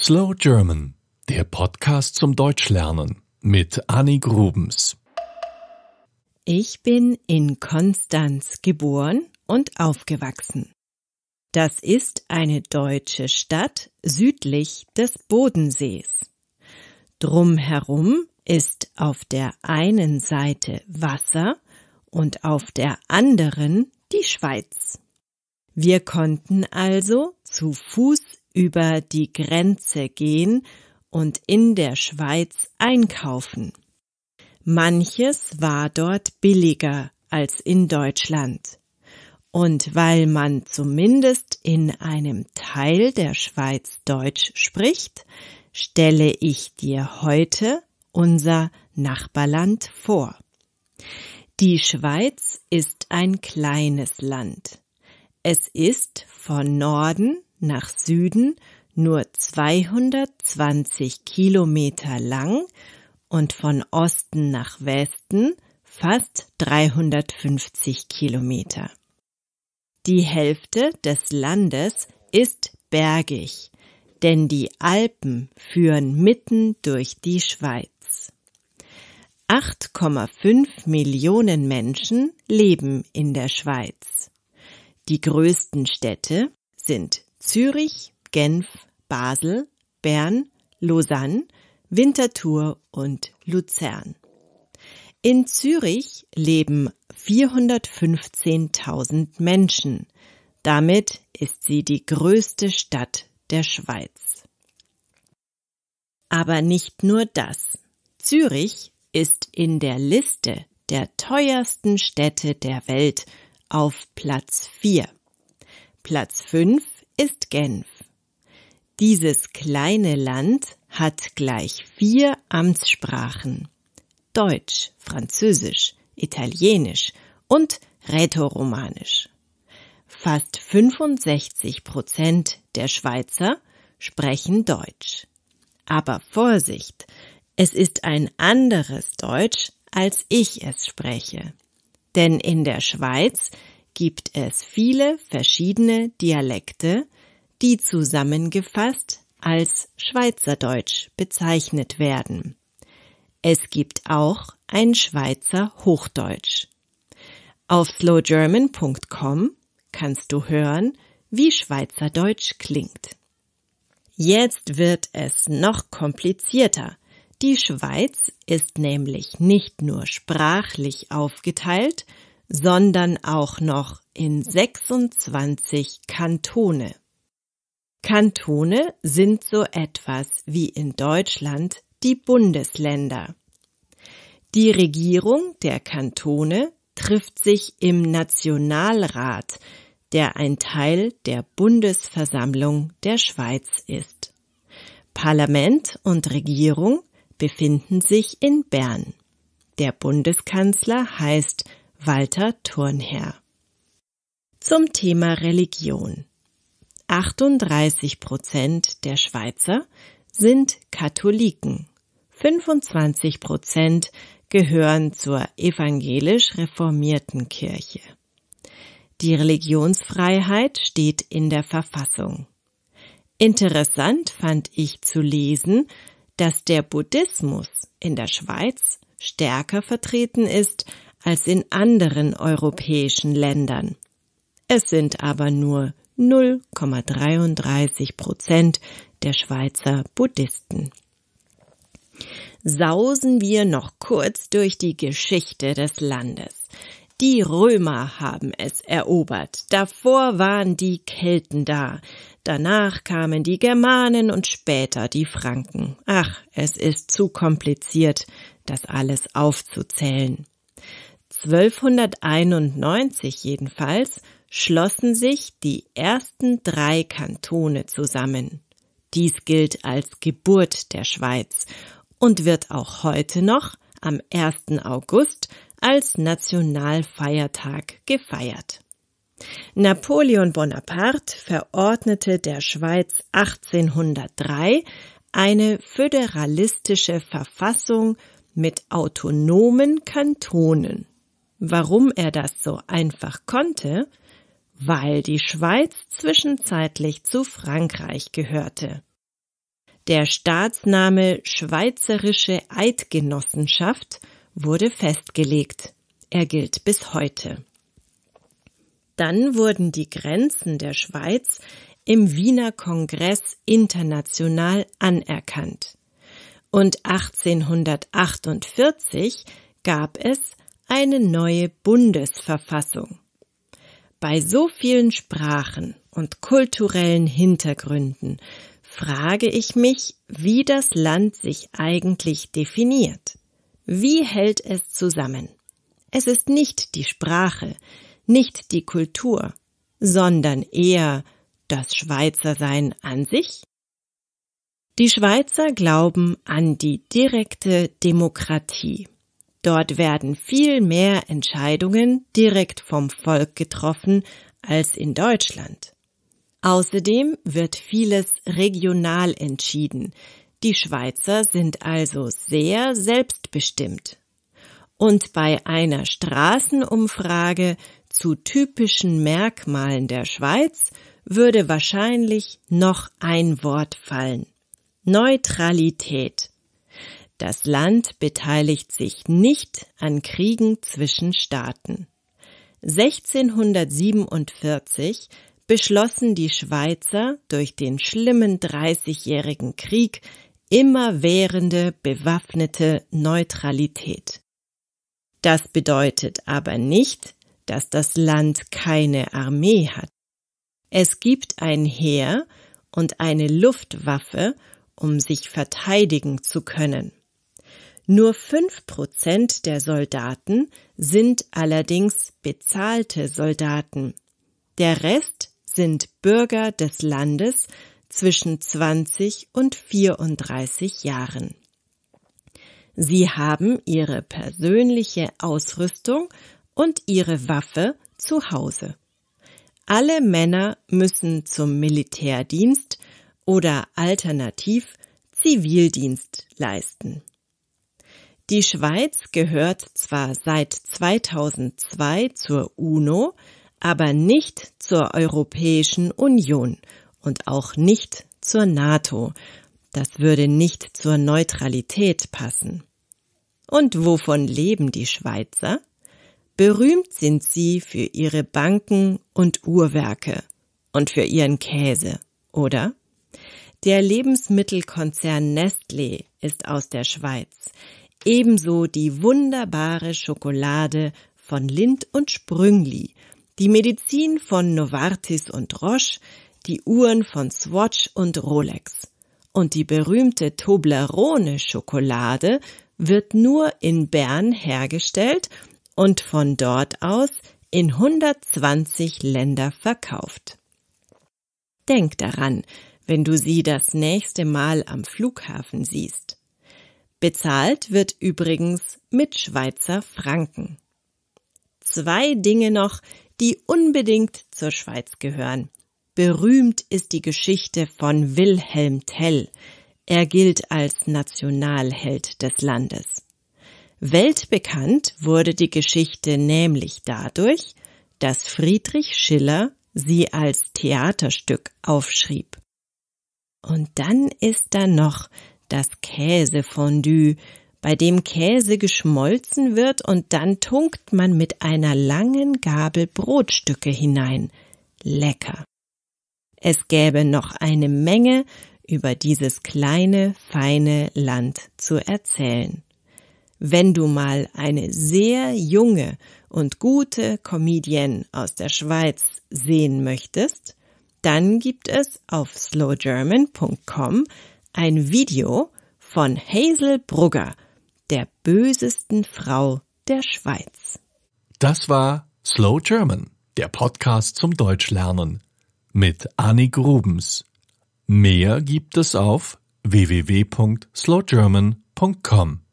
Slow German, der Podcast zum Deutschlernen mit Annie Grubens. Ich bin in Konstanz geboren und aufgewachsen. Das ist eine deutsche Stadt südlich des Bodensees. Drumherum ist auf der einen Seite Wasser und auf der anderen die Schweiz. Wir konnten also zu Fuß über die Grenze gehen und in der Schweiz einkaufen. Manches war dort billiger als in Deutschland. Und weil man zumindest in einem Teil der Schweiz Deutsch spricht, stelle ich dir heute unser Nachbarland vor. Die Schweiz ist ein kleines Land. Es ist von Norden nach Süden nur 220 Kilometer lang und von Osten nach Westen fast 350 Kilometer. Die Hälfte des Landes ist bergig, denn die Alpen führen mitten durch die Schweiz. 8,5 Millionen Menschen leben in der Schweiz. Die größten Städte sind Zürich, Genf, Basel, Bern, Lausanne, Winterthur und Luzern. In Zürich leben 415.000 Menschen. Damit ist sie die größte Stadt der Schweiz. Aber nicht nur das. Zürich ist in der Liste der teuersten Städte der Welt auf Platz 4. Platz 5 ist Genf. Dieses kleine Land hat gleich vier Amtssprachen. Deutsch, Französisch, Italienisch und Rätoromanisch. Fast 65 Prozent der Schweizer sprechen Deutsch. Aber Vorsicht, es ist ein anderes Deutsch, als ich es spreche. Denn in der Schweiz gibt es viele verschiedene Dialekte, die zusammengefasst als Schweizerdeutsch bezeichnet werden. Es gibt auch ein Schweizer Hochdeutsch. Auf slowgerman.com kannst du hören, wie Schweizerdeutsch klingt. Jetzt wird es noch komplizierter. Die Schweiz ist nämlich nicht nur sprachlich aufgeteilt, sondern auch noch in 26 Kantone. Kantone sind so etwas wie in Deutschland die Bundesländer. Die Regierung der Kantone trifft sich im Nationalrat, der ein Teil der Bundesversammlung der Schweiz ist. Parlament und Regierung befinden sich in Bern. Der Bundeskanzler heißt Walter Turnherr. Zum Thema Religion. 38 Prozent der Schweizer sind Katholiken. 25 Prozent gehören zur evangelisch reformierten Kirche. Die Religionsfreiheit steht in der Verfassung. Interessant fand ich zu lesen, dass der Buddhismus in der Schweiz stärker vertreten ist als in anderen europäischen Ländern. Es sind aber nur 0,33 Prozent der Schweizer Buddhisten. Sausen wir noch kurz durch die Geschichte des Landes. Die Römer haben es erobert. Davor waren die Kelten da. Danach kamen die Germanen und später die Franken. Ach, es ist zu kompliziert, das alles aufzuzählen. 1291 jedenfalls schlossen sich die ersten drei Kantone zusammen. Dies gilt als Geburt der Schweiz und wird auch heute noch am 1. August als Nationalfeiertag gefeiert. Napoleon Bonaparte verordnete der Schweiz 1803 eine föderalistische Verfassung mit autonomen Kantonen. Warum er das so einfach konnte? Weil die Schweiz zwischenzeitlich zu Frankreich gehörte. Der Staatsname Schweizerische Eidgenossenschaft wurde festgelegt. Er gilt bis heute. Dann wurden die Grenzen der Schweiz im Wiener Kongress international anerkannt. Und 1848 gab es eine neue Bundesverfassung. Bei so vielen Sprachen und kulturellen Hintergründen frage ich mich, wie das Land sich eigentlich definiert. Wie hält es zusammen? Es ist nicht die Sprache, nicht die Kultur, sondern eher das Schweizersein an sich? Die Schweizer glauben an die direkte Demokratie. Dort werden viel mehr Entscheidungen direkt vom Volk getroffen als in Deutschland. Außerdem wird vieles regional entschieden. Die Schweizer sind also sehr selbstbestimmt. Und bei einer Straßenumfrage zu typischen Merkmalen der Schweiz würde wahrscheinlich noch ein Wort fallen. Neutralität. Das Land beteiligt sich nicht an Kriegen zwischen Staaten. 1647 beschlossen die Schweizer durch den schlimmen Dreißigjährigen Krieg immerwährende bewaffnete Neutralität. Das bedeutet aber nicht, dass das Land keine Armee hat. Es gibt ein Heer und eine Luftwaffe, um sich verteidigen zu können. Nur fünf Prozent der Soldaten sind allerdings bezahlte Soldaten. Der Rest sind Bürger des Landes zwischen 20 und 34 Jahren. Sie haben ihre persönliche Ausrüstung und ihre Waffe zu Hause. Alle Männer müssen zum Militärdienst oder alternativ Zivildienst leisten. Die Schweiz gehört zwar seit 2002 zur UNO, aber nicht zur Europäischen Union und auch nicht zur NATO. Das würde nicht zur Neutralität passen. Und wovon leben die Schweizer? Berühmt sind sie für ihre Banken und Uhrwerke und für ihren Käse, oder? Der Lebensmittelkonzern Nestlé ist aus der Schweiz. Ebenso die wunderbare Schokolade von Lind und Sprüngli, die Medizin von Novartis und Roche, die Uhren von Swatch und Rolex. Und die berühmte Toblerone Schokolade wird nur in Bern hergestellt und von dort aus in 120 Länder verkauft. Denk daran, wenn du sie das nächste Mal am Flughafen siehst. Bezahlt wird übrigens mit Schweizer Franken. Zwei Dinge noch, die unbedingt zur Schweiz gehören. Berühmt ist die Geschichte von Wilhelm Tell. Er gilt als Nationalheld des Landes. Weltbekannt wurde die Geschichte nämlich dadurch, dass Friedrich Schiller sie als Theaterstück aufschrieb. Und dann ist da noch das Käsefondue, bei dem Käse geschmolzen wird und dann tunkt man mit einer langen Gabel Brotstücke hinein. Lecker. Es gäbe noch eine Menge über dieses kleine, feine Land zu erzählen. Wenn du mal eine sehr junge und gute Comedienne aus der Schweiz sehen möchtest, dann gibt es auf slowgerman.com ein Video von Hazel Brugger, der bösesten Frau der Schweiz. Das war Slow German, der Podcast zum Deutschlernen mit Annie Grubens. Mehr gibt es auf www.slowgerman.com.